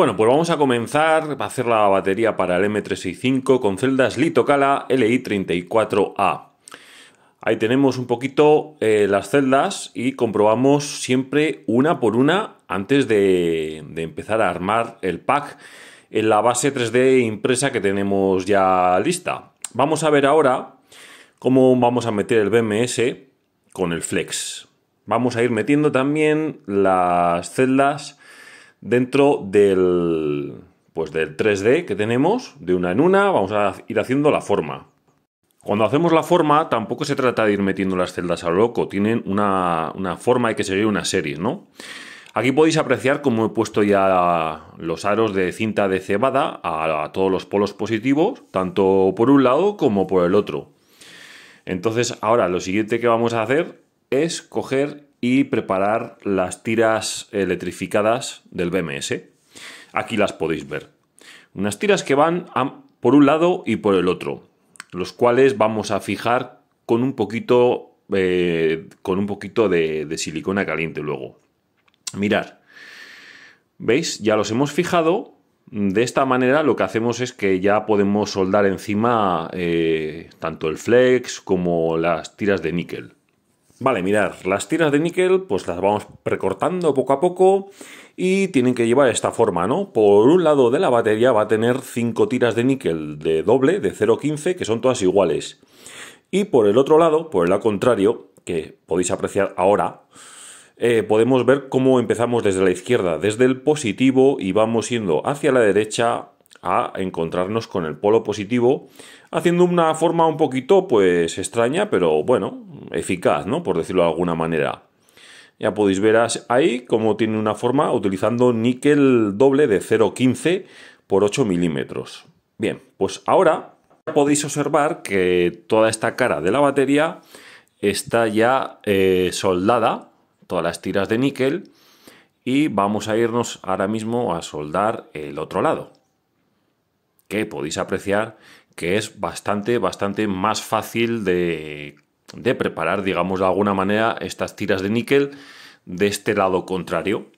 Bueno, pues vamos a comenzar a hacer la batería para el M365 con celdas Litocala LI34A. Ahí tenemos un poquito eh, las celdas y comprobamos siempre una por una antes de, de empezar a armar el pack en la base 3D impresa que tenemos ya lista. Vamos a ver ahora cómo vamos a meter el BMS con el Flex. Vamos a ir metiendo también las celdas dentro del, pues del 3D que tenemos, de una en una, vamos a ir haciendo la forma. Cuando hacemos la forma, tampoco se trata de ir metiendo las celdas a loco, tienen una, forma, hay que seguir una serie, ¿no? Aquí podéis apreciar cómo he puesto ya los aros de cinta de cebada a todos los polos positivos, tanto por un lado como por el otro. Entonces ahora lo siguiente que vamos a hacer es coger y preparar las tiras electrificadas del BMS. Aquí las podéis ver. Unas tiras que van por un lado y por el otro, los cuales vamos a fijar con un poquito, eh, con un poquito de, silicona caliente luego. Mirar, ¿veis? Ya los hemos fijado. De esta manera lo que hacemos es que ya podemos soldar encima eh, tanto el flex como las tiras de níquel. Vale, mirad, las tiras de níquel pues las vamos recortando poco a poco y tienen que llevar esta forma, ¿no? Por un lado de la batería va a tener 5 tiras de níquel de doble, de 0,15, que son todas iguales. Y por el otro lado, por el lado contrario, que podéis apreciar ahora, eh, podemos ver cómo empezamos desde la izquierda, desde el positivo y vamos yendo hacia la derecha a encontrarnos con el polo positivo, haciendo una forma un poquito pues extraña, pero bueno, eficaz, ¿no? Por decirlo de alguna manera. Ya podéis ver ahí cómo tiene una forma utilizando níquel doble de 0,15 por 8 milímetros. Bien, pues ahora podéis observar que toda esta cara de la batería está ya eh, soldada, todas las tiras de níquel, y vamos a irnos ahora mismo a soldar el otro lado que podéis apreciar que es bastante, bastante más fácil de, preparar, digamos de alguna manera, estas tiras de níquel de este lado contrario.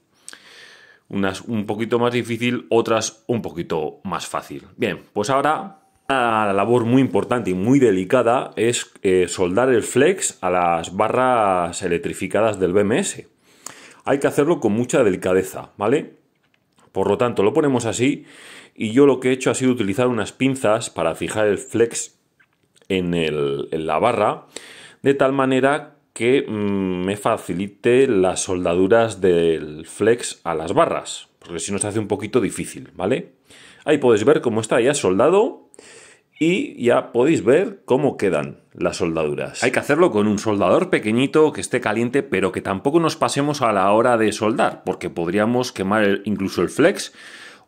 Unas un poquito más difícil, otras un poquito más fácil. Bien, pues ahora la labor muy importante y muy delicada es eh, soldar el flex a las barras electrificadas del BMS. Hay que hacerlo con mucha delicadeza, ¿vale? Por lo tanto, lo ponemos así y yo lo que he hecho ha sido utilizar unas pinzas para fijar el flex en, la barra, de tal manera que mm, me facilite las soldaduras del flex a las barras, porque si no se hace un poquito difícil, ¿vale? Ahí podéis ver cómo está ya soldado y ya podéis ver cómo quedan las soldaduras. Hay que hacerlo con un soldador pequeñito que esté caliente, pero que tampoco nos pasemos a la hora de soldar, porque podríamos quemar incluso el flex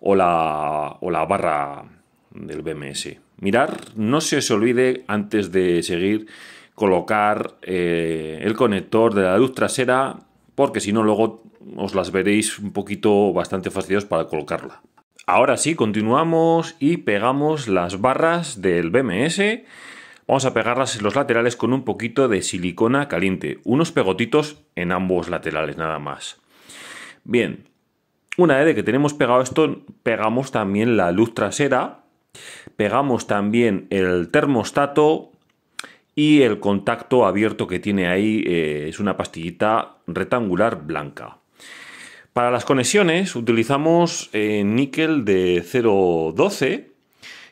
o la, barra del BMS. Mirar, no se os olvide antes de seguir colocar eh, el conector de la luz trasera, porque si no luego os las veréis un poquito bastante fastidiosas para colocarla. Ahora sí, continuamos y pegamos las barras del BMS. Vamos a pegarlas en los laterales con un poquito de silicona caliente, unos pegotitos en ambos laterales nada más. Bien, una vez que tenemos pegado esto, pegamos también la luz trasera, pegamos también el termostato y el contacto abierto que tiene ahí eh, es una pastillita rectangular blanca. Para las conexiones utilizamos eh, níquel de 0.12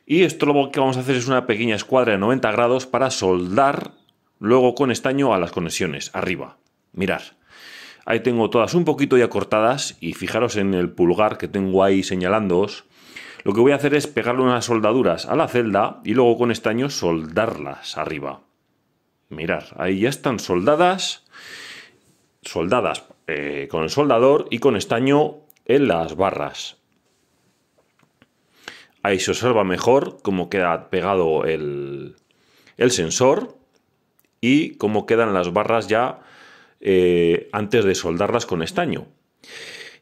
y esto lo que vamos a hacer es una pequeña escuadra de 90 grados para soldar luego con estaño a las conexiones, arriba. Mirad, Ahí tengo todas un poquito ya cortadas y fijaros en el pulgar que tengo ahí señalándoos. Lo que voy a hacer es pegarle unas soldaduras a la celda y luego con estaño soldarlas arriba. Mirad, ahí ya están soldadas. Soldadas eh, con el soldador y con estaño en las barras. Ahí se observa mejor cómo queda pegado el, sensor y cómo quedan las barras ya eh, antes de soldarlas con estaño.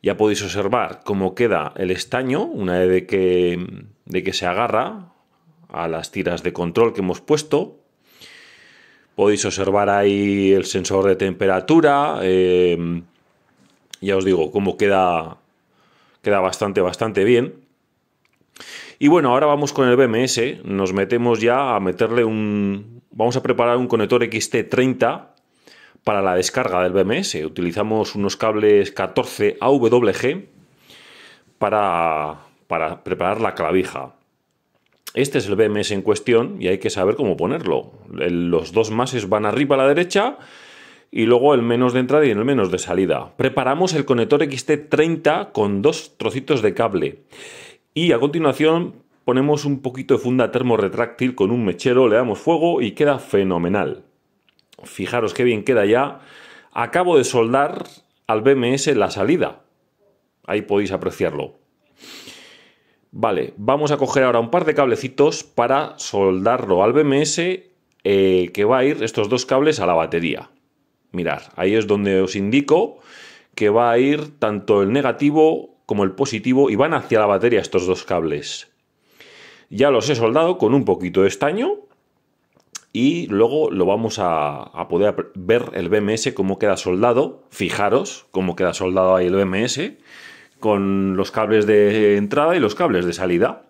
Ya podéis observar cómo queda el estaño una vez de que, de que se agarra a las tiras de control que hemos puesto. Podéis observar ahí el sensor de temperatura, eh, ya os digo, cómo queda, queda bastante, bastante bien. Y bueno, ahora vamos con el BMS, nos metemos ya a meterle un... Vamos a preparar un conector XT30 para la descarga del BMS. Utilizamos unos cables 14 AWG para, para preparar la clavija. Este es el BMS en cuestión y hay que saber cómo ponerlo. Los dos mases van arriba a la derecha y luego el menos de entrada y el menos de salida. Preparamos el conector XT30 con dos trocitos de cable y a continuación ponemos un poquito de funda termorretráctil con un mechero, le damos fuego y queda fenomenal. Fijaros qué bien queda ya. Acabo de soldar al BMS la salida. Ahí podéis apreciarlo. Vale, vamos a coger ahora un par de cablecitos para soldarlo al BMS eh, que va a ir estos dos cables a la batería. Mirad, ahí es donde os indico que va a ir tanto el negativo como el positivo y van hacia la batería estos dos cables. Ya los he soldado con un poquito de estaño y luego lo vamos a, poder ver el BMS cómo queda soldado. Fijaros cómo queda soldado ahí el BMS con los cables de entrada y los cables de salida.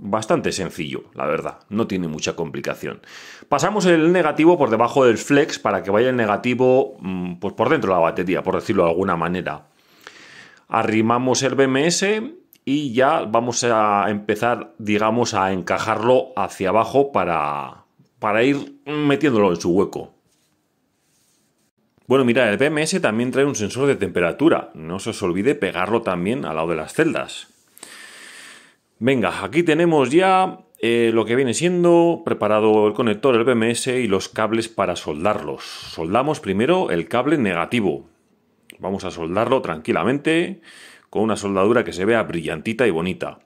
Bastante sencillo, la verdad, no tiene mucha complicación. Pasamos el negativo por debajo del flex para que vaya el negativo mm, pues por dentro de la batería, por decirlo de alguna manera. Arrimamos el BMS y ya vamos a empezar, digamos, a encajarlo hacia abajo para, para ir metiéndolo en su hueco. Bueno, mira, el BMS también trae un sensor de temperatura, no se os olvide pegarlo también al lado de las celdas. Venga, aquí tenemos ya eh, lo que viene siendo preparado el conector, el BMS y los cables para soldarlos. Soldamos primero el cable negativo. Vamos a soldarlo tranquilamente con una soldadura que se vea brillantita y bonita.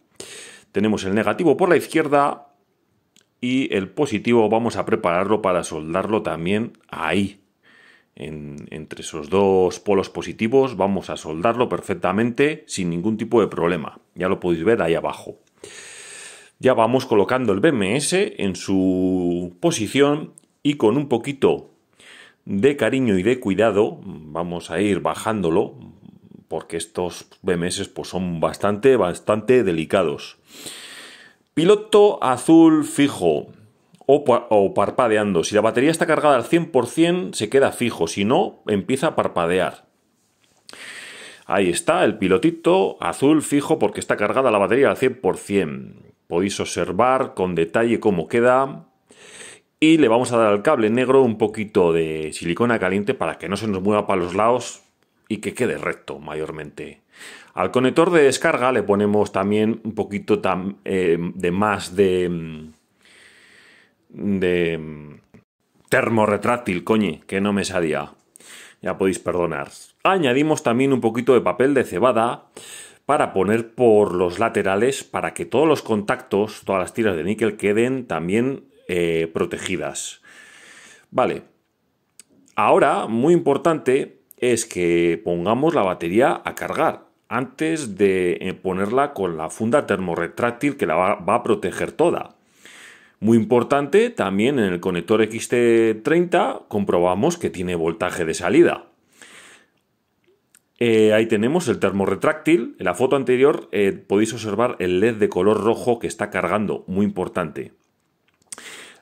Tenemos el negativo por la izquierda y el positivo vamos a prepararlo para soldarlo también ahí entre esos dos polos positivos vamos a soldarlo perfectamente sin ningún tipo de problema. Ya lo podéis ver ahí abajo. Ya vamos colocando el BMS en su posición y con un poquito de cariño y de cuidado vamos a ir bajándolo porque estos BMS pues, son bastante, bastante delicados. Piloto azul fijo o, parpadeando. Si la batería está cargada al 100% se queda fijo, si no empieza a parpadear. Ahí está el pilotito azul fijo porque está cargada la batería al 100%. Podéis observar con detalle cómo queda. Y le vamos a dar al cable negro un poquito de silicona caliente para que no se nos mueva para los lados y que quede recto mayormente. Al conector de descarga le ponemos también un poquito eh, de más de mm, de mm, termorretráctil, coño, que no me salía Ya podéis perdonar. Añadimos también un poquito de papel de cebada para poner por los laterales para que todos los contactos, todas las tiras de níquel queden también eh, protegidas. Vale. Ahora, muy importante, es que pongamos la batería a cargar antes de eh, ponerla con la funda termorretráctil que la va a proteger toda. Muy importante, también en el conector XT30 comprobamos que tiene voltaje de salida. Eh, ahí tenemos el termorretráctil. En la foto anterior eh, podéis observar el LED de color rojo que está cargando, muy importante.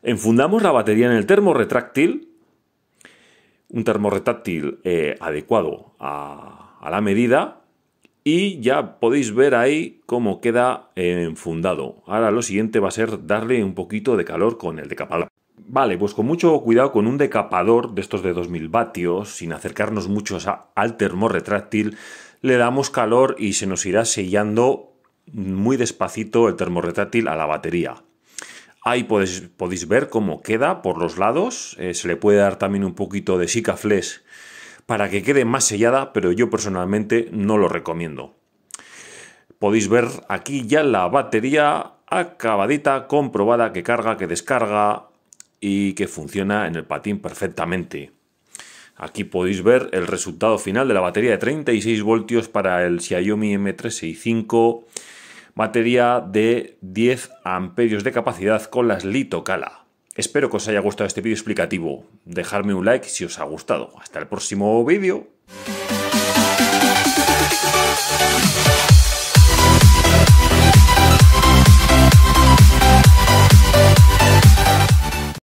Enfundamos la batería en el termorretráctil, un termorretráctil eh, adecuado a la medida, y ya podéis ver ahí cómo queda eh, enfundado. Ahora lo siguiente va a ser darle un poquito de calor con el decapador. Vale, pues con mucho cuidado con un decapador de estos de 2000 vatios, sin acercarnos mucho al termorretráctil, le damos calor y se nos irá sellando muy despacito el termorretráctil a la batería. Ahí podéis, podéis ver cómo queda por los lados, eh, se le puede dar también un poquito de Flesh para que quede más sellada, pero yo personalmente no lo recomiendo. Podéis ver aquí ya la batería acabadita, comprobada, que carga, que descarga y que funciona en el patín perfectamente. Aquí podéis ver el resultado final de la batería de 36 voltios para el Xiaomi M365, batería de 10 amperios de capacidad con las Litocala. Espero que os haya gustado este vídeo explicativo. Dejadme un like si os ha gustado. Hasta el próximo vídeo.